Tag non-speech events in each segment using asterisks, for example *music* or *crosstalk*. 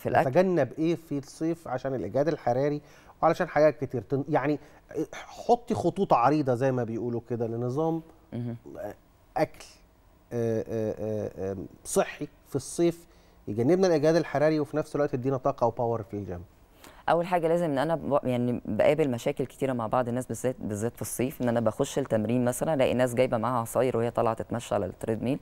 في الاكل تجنب ايه في الصيف عشان الاجهاد الحراري وعلشان حاجات كتير يعني حطي خطوط عريضه زي ما بيقولوا كده لنظام اكل آه، آه، آه، صحي في الصيف يجنبنا الاجهاد الحراري وفي نفس الوقت يدينا طاقه وباور في الجيم اول حاجه لازم ان انا يعني بقابل مشاكل كتيره مع بعض الناس بالذات بالذات في الصيف ان انا بخش التمرين مثلا الاقي ناس جايبه معاها عصاير وهي طالعه تتمشى على التريدميل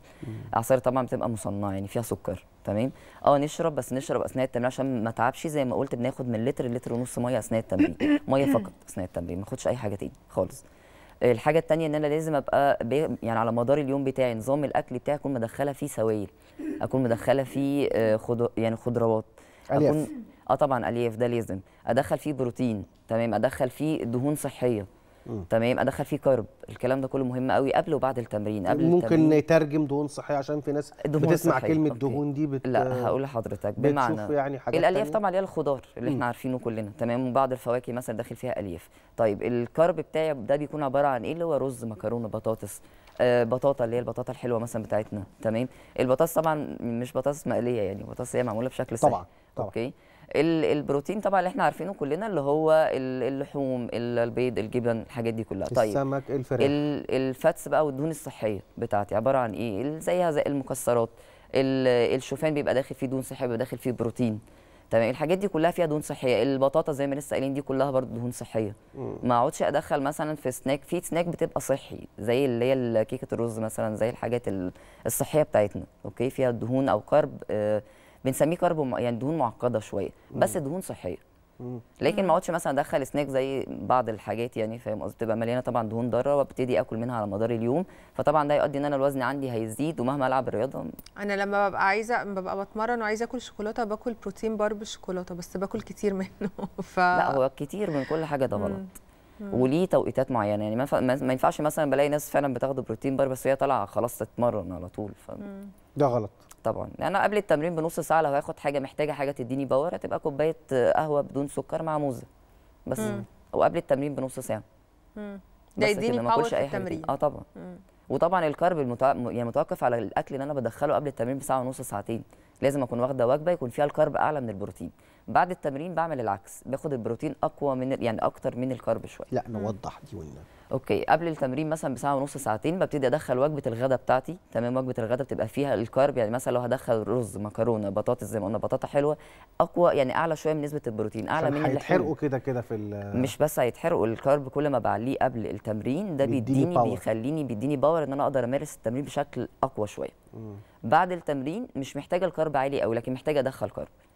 عصاير طبعا بتبقى مصنعه يعني فيها سكر تمام اه نشرب بس نشرب اثناء التمرين عشان ما تعبش زي ما قلت بناخد من لتر لتر ونص ميه اثناء التمرين *coughs* ميه فقط اثناء التمرين ما اخدش اي حاجه تاني خالص الحاجه الثانيه ان انا لازم ابقى بي يعني على مدار اليوم بتاعي نظام الاكل بتاعي اكون مدخله فيه سوائل اكون مدخله فيه آه، خض... يعني خضروات اكون اه طبعا الياف ده لازم ادخل فيه بروتين تمام ادخل فيه دهون صحيه تمام ادخل فيه كارب الكلام ده كله مهم قوي قبل وبعد التمرين قبل ممكن التمرين. نترجم دهون صحيه عشان في ناس بتسمع صحية. كلمه أوكي. دهون دي بت... لا هقول لحضرتك بمعنى يعني حاجات الالياف طبعا اللي هي الخضار اللي احنا عارفينه كلنا تمام وبعض الفواكه مثلا داخل فيها الياف طيب الكارب بتاعي ده بيكون عباره عن ايه اللي هو رز مكرونه بطاطس آه بطاطا اللي هي البطاطا الحلوه مثلا بتاعتنا تمام البطاطس طبعا مش بطاطس مقليه يعني بطاطس هي معموله بشكل صحي طبعا طبعا. اوكي البروتين طبعا اللي احنا عارفينه كلنا اللي هو اللحوم البيض الجبن الحاجات دي كلها طيب السمك الفراخ الفاتس بقى والدهون الصحيه بتاعتي عباره عن ايه زيها زي المكسرات الشوفان بيبقى داخل فيه دهون صحيه بيبقى داخل فيه بروتين تمام الحاجات دي كلها فيها دهون صحيه البطاطا زي ما لسه قايلين دي كلها برضه دهون صحيه ما اقعدش ادخل مثلا في سناك في سناك بتبقى صحي زي اللي هي كيكه الرز مثلا زي الحاجات الصحيه بتاعتنا اوكي فيها دهون او كارب آه بنسميه كربون يعني دهون معقده شويه بس دهون صحيه لكن ما اقعدش مثلا ادخل سناك زي بعض الحاجات يعني فاهم قصدي بتبقى مليانه طبعا دهون ضاره وابتدي اكل منها على مدار اليوم فطبعا ده يؤدي ان انا الوزن عندي هيزيد ومهما العب الرياضه انا لما ببقى عايزه ببقى بتمرن وعايزه اكل شوكولاته باكل بروتين بار بالشوكولاته بس باكل كتير منه *laughs* ف لا هو كتير من كل حاجه ده غلط وليه توقيتات معينه يعني ما ينفعش مثلا بلاقي ناس فعلا بتاخد بروتين بار بس هي طالعه خلاص تتمرن على طول ف... ده غلط طبعا انا قبل التمرين بنص ساعه لو هاخد حاجه محتاجه حاجه تديني باور هتبقى كوبايه قهوه بدون سكر مع موزه بس مم. وقبل التمرين بنص ساعه امم ده يديني باور في التمرين اه طبعا مم. وطبعا الكارب المتع... يعني متوقف على الاكل اللي انا بدخله قبل التمرين بساعه ونص ساعتين لازم اكون واخده وجبه يكون فيها الكارب اعلى من البروتين بعد التمرين بعمل العكس باخد البروتين اقوى من يعني اكتر من الكارب شويه لا نوضح دي ولا اوكي قبل التمرين مثلا بساعه ونص ساعتين ببتدي ادخل وجبه الغداء بتاعتي تمام وجبه الغداء بتبقى فيها الكارب يعني مثلا لو هدخل رز مكرونه بطاطس زي ما قلنا بطاطا حلوه اقوى يعني اعلى شويه من نسبه البروتين اعلى من هيتحرقوا كده كده في مش بس هيتحرقوا الكارب كل ما بعليه قبل التمرين ده بيديني باور. بيخليني بيديني باور ان انا اقدر امارس التمرين بشكل اقوى شويه بعد التمرين مش محتاجه الكارب عالي قوي لكن محتاجه ادخل كارب